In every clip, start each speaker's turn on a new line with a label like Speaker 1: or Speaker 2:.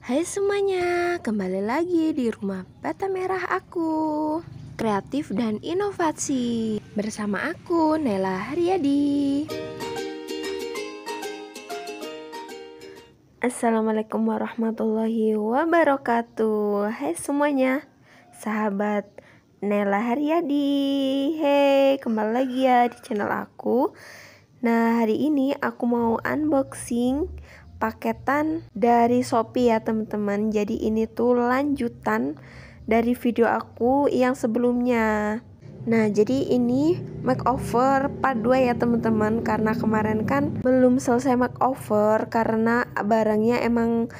Speaker 1: Hai semuanya, kembali lagi di rumah peta merah aku Kreatif dan inovasi Bersama aku, Nela Haryadi Assalamualaikum warahmatullahi wabarakatuh Hai semuanya, sahabat Nela Haryadi Hei, kembali lagi ya di channel aku Nah, hari ini aku mau unboxing paketan dari Shopee ya teman-teman. Jadi ini tuh lanjutan dari video aku yang sebelumnya. Nah, jadi ini makeover part 2 ya teman-teman karena kemarin kan belum selesai makeover karena barangnya emang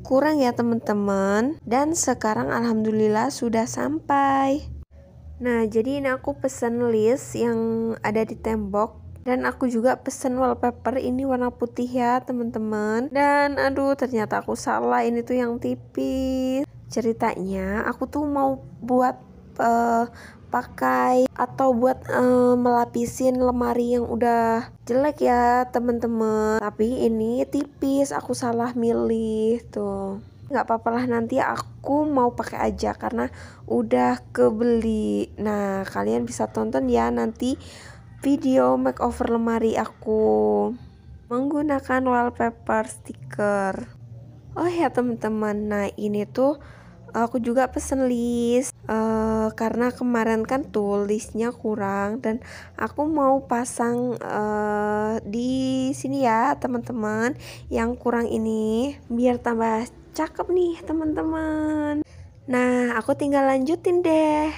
Speaker 1: kurang ya teman-teman dan sekarang alhamdulillah sudah sampai. Nah, jadi ini aku pesen list yang ada di tembok dan aku juga pesen wallpaper ini warna putih ya teman-teman dan aduh ternyata aku salah ini tuh yang tipis ceritanya aku tuh mau buat uh, pakai atau buat uh, melapisin lemari yang udah jelek ya teman-teman tapi ini tipis aku salah milih tuh nggak apa-apa lah nanti aku mau pakai aja karena udah kebeli nah kalian bisa tonton ya nanti video makeover lemari aku menggunakan wallpaper stiker oh ya teman-teman nah ini tuh aku juga pesen list uh, karena kemarin kan tulisnya kurang dan aku mau pasang uh, di sini ya teman-teman yang kurang ini biar tambah cakep nih teman-teman nah aku tinggal lanjutin deh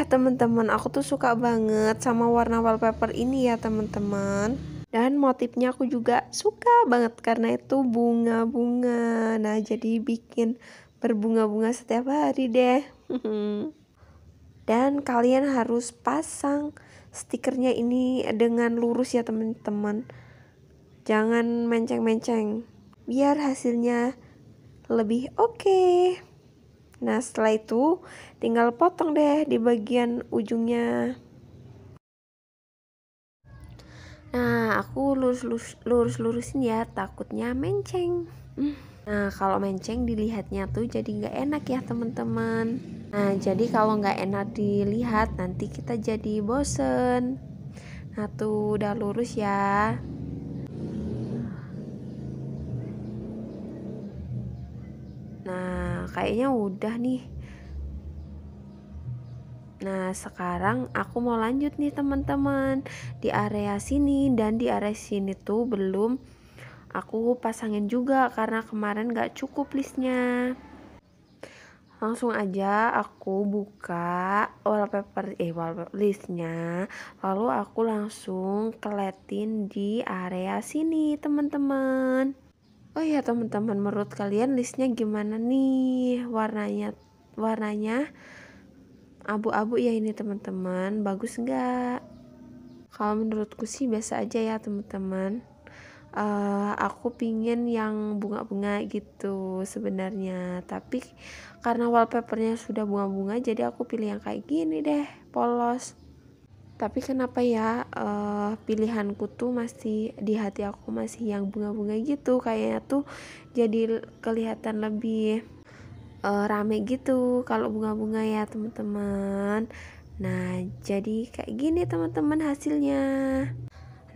Speaker 1: ya teman-teman aku tuh suka banget sama warna wallpaper ini ya teman-teman dan motifnya aku juga suka banget karena itu bunga-bunga nah jadi bikin berbunga-bunga setiap hari deh dan kalian harus pasang stikernya ini dengan lurus ya teman-teman jangan menceng-menceng biar hasilnya lebih oke okay. Nah setelah itu tinggal potong deh di bagian ujungnya. Nah aku lurus-lurus lurus-lurusin ya takutnya menceng. Nah kalau menceng dilihatnya tuh jadi gak enak ya teman-teman. Nah jadi kalau gak enak dilihat nanti kita jadi bosen. Nah tuh udah lurus ya. kayaknya udah nih Nah, sekarang aku mau lanjut nih teman-teman. Di area sini dan di area sini tuh belum aku pasangin juga karena kemarin gak cukup listnya. Langsung aja aku buka wallpaper eh wallpaper listnya, lalu aku langsung keletin di area sini, teman-teman oh iya teman-teman menurut kalian listnya gimana nih warnanya warnanya abu-abu ya ini teman-teman bagus nggak kalau menurutku sih biasa aja ya teman-teman uh, aku pingin yang bunga-bunga gitu sebenarnya tapi karena wallpapernya sudah bunga-bunga jadi aku pilih yang kayak gini deh polos tapi kenapa ya uh, pilihanku tuh masih di hati aku masih yang bunga-bunga gitu kayaknya tuh jadi kelihatan lebih uh, rame gitu kalau bunga-bunga ya teman-teman nah jadi kayak gini teman-teman hasilnya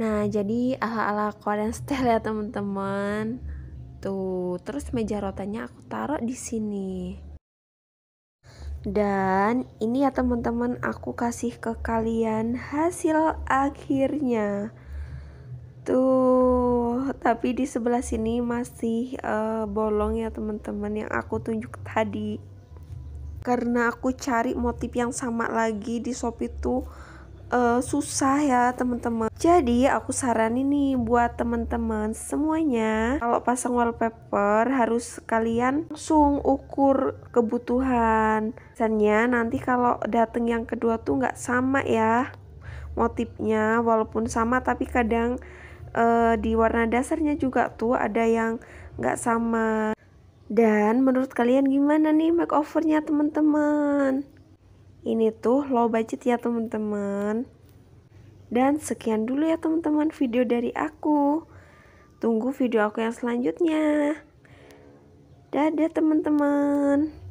Speaker 1: nah jadi ala-ala Korean style ya teman-teman tuh terus meja rotanya aku taruh di sini dan ini ya teman-teman aku kasih ke kalian hasil akhirnya. Tuh, tapi di sebelah sini masih uh, bolong ya teman-teman yang aku tunjuk tadi. Karena aku cari motif yang sama lagi di Shopee tuh uh, susah ya teman-teman. Jadi aku saranin nih buat teman-teman semuanya kalau pasang wallpaper harus kalian langsung ukur kebutuhan. Misalnya nanti kalau dateng yang kedua tuh nggak sama ya motifnya walaupun sama tapi kadang uh, di warna dasarnya juga tuh ada yang nggak sama. Dan menurut kalian gimana nih makeovernya teman-teman? ini tuh low budget ya teman-teman dan sekian dulu ya teman-teman video dari aku tunggu video aku yang selanjutnya dadah teman-teman